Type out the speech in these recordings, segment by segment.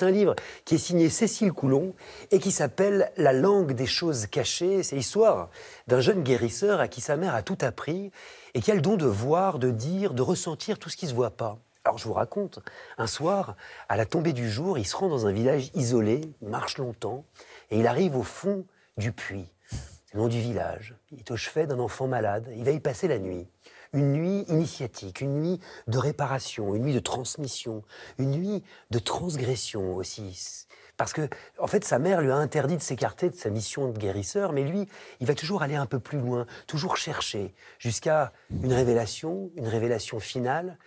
C'est un livre qui est signé Cécile Coulon et qui s'appelle La langue des choses cachées. C'est l'histoire d'un jeune guérisseur à qui sa mère a tout appris et qui a le don de voir, de dire, de ressentir tout ce qui ne se voit pas. Alors je vous raconte, un soir, à la tombée du jour, il se rend dans un village isolé, marche longtemps, et il arrive au fond du puits, le nom du village. Il est au chevet d'un enfant malade, il va y passer la nuit une nuit initiatique, une nuit de réparation, une nuit de transmission, une nuit de transgression aussi. Parce que, en fait, sa mère lui a interdit de s'écarter de sa mission de guérisseur, mais lui, il va toujours aller un peu plus loin, toujours chercher, jusqu'à une révélation, une révélation finale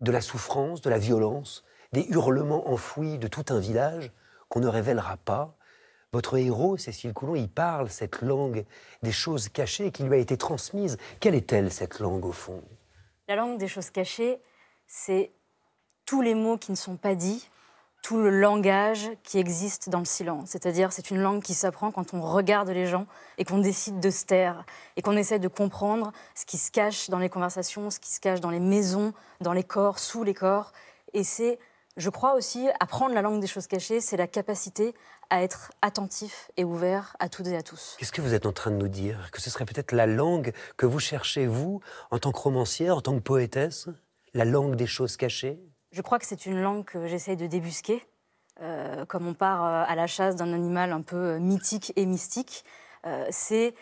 de la souffrance, de la violence, des hurlements enfouis de tout un village qu'on ne révélera pas, votre héros, Cécile Coulon, il parle cette langue des choses cachées qui lui a été transmise. Quelle est-elle, cette langue, au fond La langue des choses cachées, c'est tous les mots qui ne sont pas dits, tout le langage qui existe dans le silence. C'est-à-dire, c'est une langue qui s'apprend quand on regarde les gens et qu'on décide de se taire et qu'on essaie de comprendre ce qui se cache dans les conversations, ce qui se cache dans les maisons, dans les corps, sous les corps. Et c'est je crois aussi, apprendre la langue des choses cachées, c'est la capacité à être attentif et ouvert à toutes et à tous. Qu'est-ce que vous êtes en train de nous dire Que ce serait peut-être la langue que vous cherchez, vous, en tant que romancière, en tant que poétesse La langue des choses cachées Je crois que c'est une langue que j'essaye de débusquer, euh, comme on part euh, à la chasse d'un animal un peu euh, mythique et mystique. c'est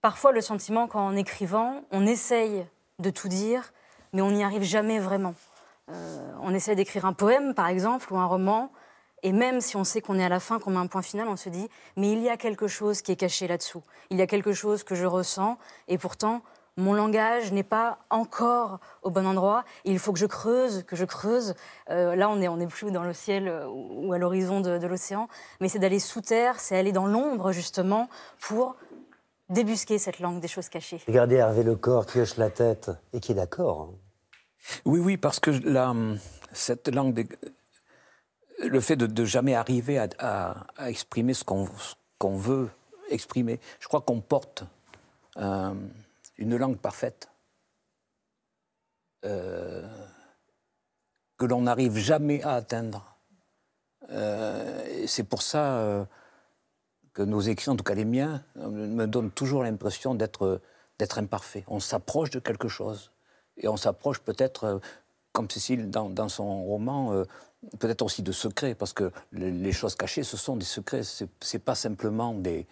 parfois le sentiment qu'en écrivant, on essaye de tout dire, mais on n'y arrive jamais vraiment. Euh, on essaie d'écrire un poème, par exemple, ou un roman, et même si on sait qu'on est à la fin, qu'on met un point final, on se dit, mais il y a quelque chose qui est caché là-dessous. Il y a quelque chose que je ressens, et pourtant, mon langage n'est pas encore au bon endroit. Il faut que je creuse, que je creuse. Euh, là, on n'est plus dans le ciel euh, ou à l'horizon de, l'océan, mais c'est d'aller sous terre, c'est aller dans l'ombre, justement, pour débusquer cette langue des choses cachées. Regardez Hervé Lecor qui hoche la tête et qui est d'accord. Hein. Oui, oui, parce que cette langue, le fait de, jamais arriver à, exprimer ce qu'on veut exprimer, je crois qu'on porte euh, une langue parfaite. Euh, que l'on n'arrive jamais à atteindre. Euh, c'est pour ça que nos écrits, en tout cas les miens, me donnent toujours l'impression d'être, d'être On s'approche de quelque chose. Et on s'approche peut-être, euh, comme Cécile dans, son roman, euh, peut-être aussi de secrets, parce que les choses cachées, ce sont des secrets. Ce n'est pas simplement des,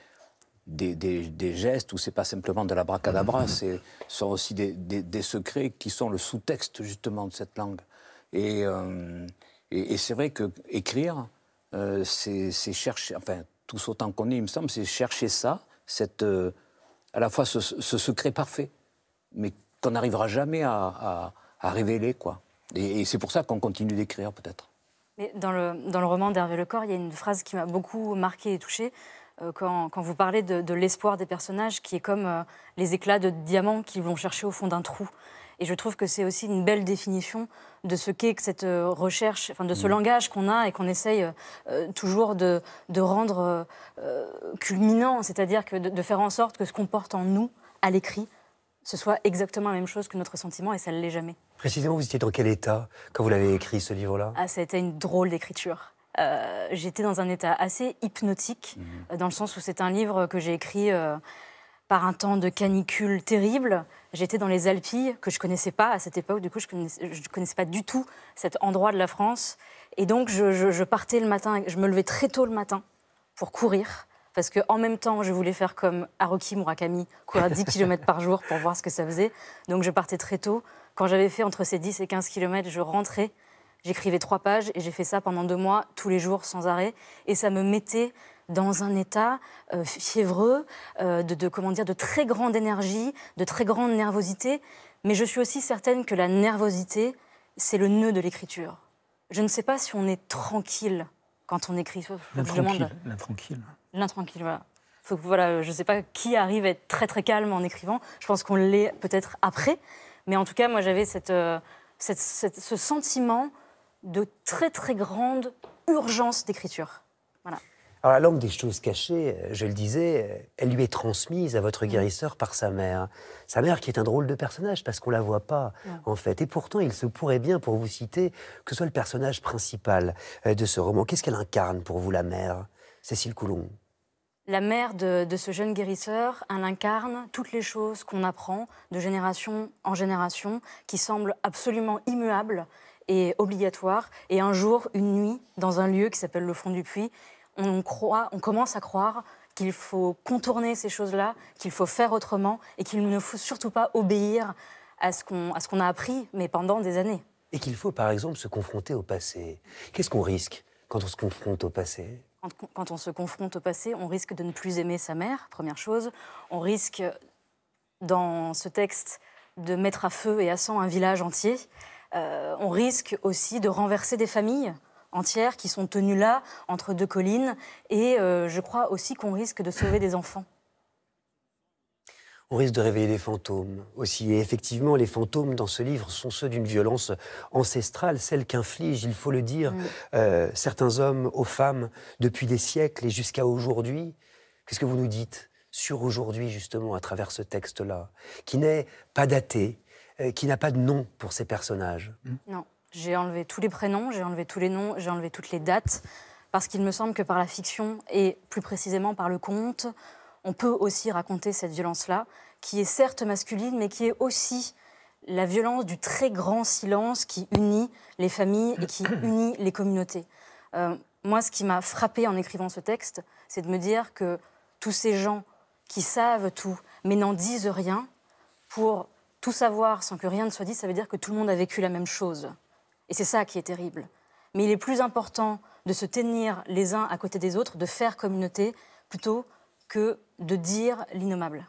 des, gestes ou c'est pas simplement de la bracadabra. Mmh. Ce sont aussi des, secrets qui sont le sous-texte justement de cette langue. Et, euh, et, c'est vrai que écrire, c'est chercher, enfin, tout autant qu'on est, il me semble, c'est chercher ça, cette, à la fois ce, ce secret parfait, mais qu'on n'arrivera jamais à, révéler. Quoi. Et, c'est pour ça qu'on continue d'écrire, peut-être. Mais dans le, dans le roman d'Hervé Lecor, il y a une phrase qui m'a beaucoup marquée et touchée. Euh, quand, vous parlez de, l'espoir des personnages, qui est comme euh, les éclats de diamants qu'ils vont chercher au fond d'un trou. Et je trouve que c'est aussi une belle définition de ce qu'est cette euh, recherche, enfin de ce mm. langage qu'on a et qu'on essaye toujours de, rendre culminant, c'est-à-dire de, faire en sorte que ce qu'on porte en nous, à l'écrit, ce soit exactement la même chose que notre sentiment, et ça ne l'est jamais. Précisément, vous étiez dans quel état quand vous l'avez écrit, ce livre-là Ah, ça a été une drôle d'écriture. Euh, j'étais dans un état assez hypnotique, mhm. euh, dans le sens où c'est un livre que j'ai écrit euh, par un temps de canicule terrible. J'étais dans les Alpilles, que je ne connaissais pas à cette époque, du coup je ne connaissais, pas du tout cet endroit de la France. Et donc je partais le matin, je me levais très tôt le matin pour courir parce qu'en même temps, je voulais faire comme Haruki Murakami, courir 10 km par jour pour voir ce que ça faisait. Donc je partais très tôt. Quand j'avais fait entre ces 10 et 15 km, je rentrais, j'écrivais trois pages et j'ai fait ça pendant deux mois, tous les jours, sans arrêt. Et ça me mettait dans un état euh, fiévreux, euh, de, comment dire, de très grande énergie, de très grande nervosité. Mais je suis aussi certaine que la nervosité, c'est le nœud de l'écriture. Je ne sais pas si on est tranquille quand on écrit. L'intranquille. L'intranquille. L'intranquille, voilà. Faut que, voilà, je ne sais pas qui arrive à être très très calme en écrivant. Je pense qu'on l'est peut-être après. Mais en tout cas, moi j'avais euh, ce sentiment de très très grande urgence d'écriture. Voilà. Alors la langue des choses cachées, euh, je le disais, euh, elle lui est transmise à votre mm. guérisseur par sa mère. Sa mère qui est un drôle de personnage parce qu'on ne la voit pas en fait. Et pourtant, il se pourrait bien, pour vous citer, que ce soit le personnage principal euh, de ce roman. Qu'est-ce qu'elle incarne pour vous, la mère, Cécile Coulon la mère de, de, ce jeune guérisseur, elle incarne toutes les choses qu'on apprend de génération en génération, qui semblent absolument immuables et obligatoires. Et un jour, une nuit, dans un lieu qui s'appelle le fond du puits, on, commence à croire qu'il faut contourner ces choses-là, qu'il faut faire autrement et qu'il ne faut surtout pas obéir à ce qu'on a appris, mais pendant des années. Et qu'il faut, par exemple, se confronter au passé. Qu'est-ce qu'on risque quand on se confronte au passé quand on se confronte au passé, on risque de ne plus aimer sa mère, première chose. On risque, dans ce texte, de mettre à feu et à sang un village entier. Euh, on risque aussi de renverser des familles entières qui sont tenues là, entre deux collines. Et euh, je crois aussi qu'on risque de sauver des enfants. On risque de réveiller des fantômes aussi. Et effectivement, les fantômes dans ce livre sont ceux d'une violence ancestrale, celle qu'infligent, il faut le dire, mm. euh, certains hommes aux femmes depuis des siècles et jusqu'à aujourd'hui. Qu'est-ce que vous nous dites sur aujourd'hui, justement, à travers ce texte-là, qui n'est pas daté, euh, qui n'a pas de nom pour ces personnages Non. J'ai enlevé tous les prénoms, j'ai enlevé tous les noms, j'ai enlevé toutes les dates, parce qu'il me semble que par la fiction, et plus précisément par le conte, on peut aussi raconter cette violence-là, qui est certes masculine, mais qui est aussi la violence du très grand silence qui unit les familles et qui unit les communautés. Euh, moi, ce qui m'a frappé en écrivant ce texte, c'est de me dire que tous ces gens qui savent tout, mais n'en disent rien, pour tout savoir sans que rien ne soit dit, ça veut dire que tout le monde a vécu la même chose. Et c'est ça qui est terrible. Mais il est plus important de se tenir les uns à côté des autres, de faire communauté, plutôt que de dire l'innommable.